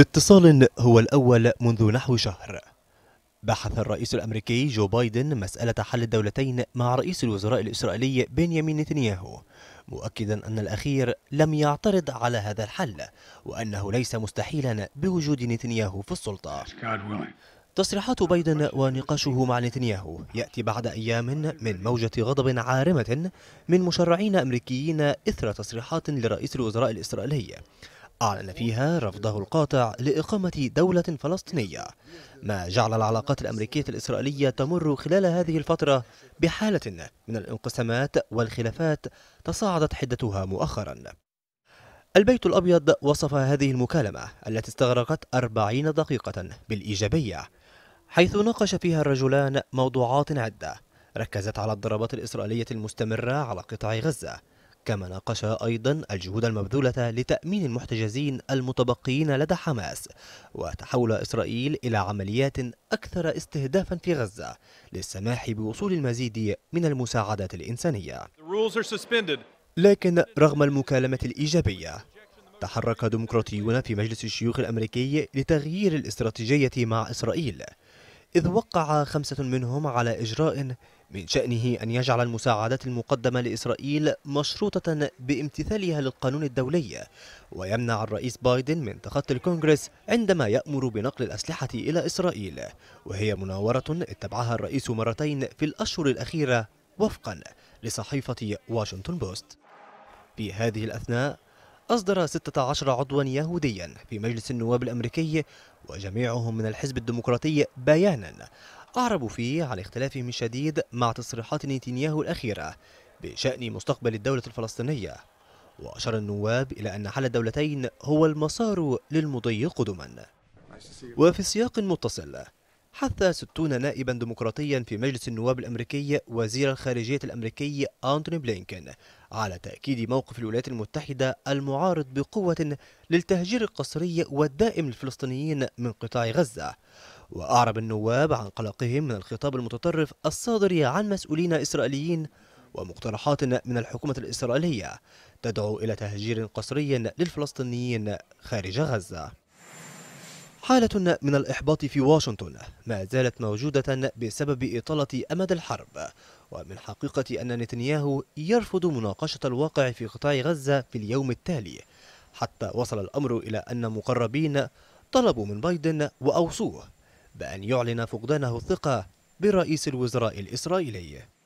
باتصال هو الأول منذ نحو شهر بحث الرئيس الأمريكي جو بايدن مسألة حل الدولتين مع رئيس الوزراء الإسرائيلي بنيامين نتنياهو مؤكدا أن الأخير لم يعترض على هذا الحل وأنه ليس مستحيلا بوجود نتنياهو في السلطة تصريحات بايدن ونقاشه مع نتنياهو يأتي بعد أيام من موجة غضب عارمة من مشرعين أمريكيين إثر تصريحات لرئيس الوزراء الإسرائيلي أعلن فيها رفضه القاطع لإقامة دولة فلسطينية ما جعل العلاقات الأمريكية الإسرائيلية تمر خلال هذه الفترة بحالة من الانقسامات والخلافات تصاعدت حدتها مؤخرا البيت الأبيض وصف هذه المكالمة التي استغرقت 40 دقيقة بالإيجابية حيث ناقش فيها الرجلان موضوعات عدة ركزت على الضربات الإسرائيلية المستمرة على قطاع غزة كما ناقش أيضا الجهود المبذولة لتأمين المحتجزين المتبقيين لدى حماس وتحول إسرائيل إلى عمليات أكثر استهدافا في غزة للسماح بوصول المزيد من المساعدات الإنسانية لكن رغم المكالمة الإيجابية تحرك ديمقراطيون في مجلس الشيوخ الأمريكي لتغيير الاستراتيجية مع إسرائيل إذ وقع خمسة منهم على إجراء من شأنه أن يجعل المساعدات المقدمة لإسرائيل مشروطة بامتثالها للقانون الدولي ويمنع الرئيس بايدن من تخطي الكونغرس عندما يأمر بنقل الأسلحة إلى إسرائيل وهي مناورة اتبعها الرئيس مرتين في الأشهر الأخيرة وفقا لصحيفة واشنطن بوست في هذه الأثناء أصدر 16 عضوا يهوديا في مجلس النواب الأمريكي وجميعهم من الحزب الديمقراطي بيانا أعربوا فيه عن اختلافهم الشديد مع تصريحات نتنياهو الأخيرة بشأن مستقبل الدولة الفلسطينية وأشار النواب إلى أن حل الدولتين هو المسار للمضي قدما وفي سياق متصل حث 60 نائبا ديمقراطيا في مجلس النواب الامريكي وزير الخارجيه الامريكي انتوني بلينكن على تاكيد موقف الولايات المتحده المعارض بقوه للتهجير القسري والدائم للفلسطينيين من قطاع غزه واعرب النواب عن قلقهم من الخطاب المتطرف الصادر عن مسؤولين اسرائيليين ومقترحات من الحكومه الاسرائيليه تدعو الى تهجير قسري للفلسطينيين خارج غزه حالة من الإحباط في واشنطن ما زالت موجودة بسبب إطالة أمد الحرب ومن حقيقة أن نتنياهو يرفض مناقشة الواقع في قطاع غزة في اليوم التالي حتى وصل الأمر إلى أن مقربين طلبوا من بايدن وأوصوه بأن يعلن فقدانه الثقة برئيس الوزراء الإسرائيلي